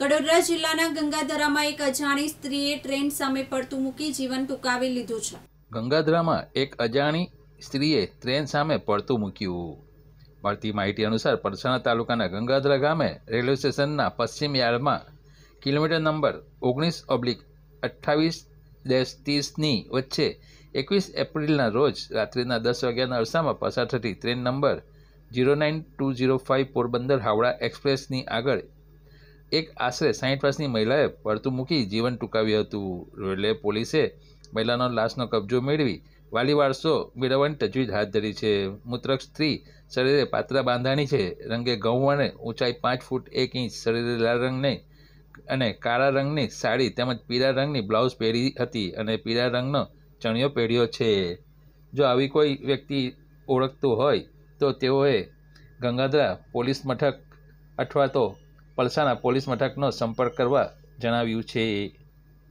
કડોદરા જિલ્લાના ગંગાધરામાં એક અજાણી સ્ત્રીએ ટ્રેન સામે પડતું મૂકી જીવન ટૂંકાવી લીધું છે ગંગાધરામાં એક અજાણી સ્ત્રીએ ટ્રેન સામે પડતું મૂક્યું મળતી માહિતી અનુસાર પરસાણા તાલુકાના ગંગાધરા ગામે રેલવે સ્ટેશનના પશ્ચિમ યાર્ડમાં કિલોમીટર નંબર ઓગણીસ ઓબ્લિક અઠ્ઠાવીસ ડેશ ત્રીસની વચ્ચે એકવીસ એપ્રિલના રોજ રાત્રિના દસ વાગ્યાના અરસામાં પસાર થતી train number zero nine two zero five Porbandar Howrah એક્સપ્રેસની આગળ એક આશરે સાહીઠ વર્ષની મહિલાએ પડતું મૂકી જીવન ટૂંકાવ્યું હતું એટલે પોલીસે મહિલાનો લાશનો કબજો મેળવી વાલી વારસો મેળવવાની તજવીજ હાથ ધરી છે મૂત્રક સ્ત્રી શરીરે પાતળા બાંધાણી છે રંગે ઘઉં અને ઊંચાઈ પાંચ ફૂટ એક ઇંચ શરીરે લાલ રંગને અને કાળા રંગની સાડી તેમજ પીળા રંગની બ્લાઉઝ પહેરી હતી અને પીળા રંગનો ચણિયો પહેર્યો છે જો આવી કોઈ વ્યક્તિ ઓળખતું હોય તો તેઓએ ગંગાધરા પોલીસ મથક અથવા તો પલસાણા પોલીસ મથકનો સંપર્ક કરવા જણાવ્યું છે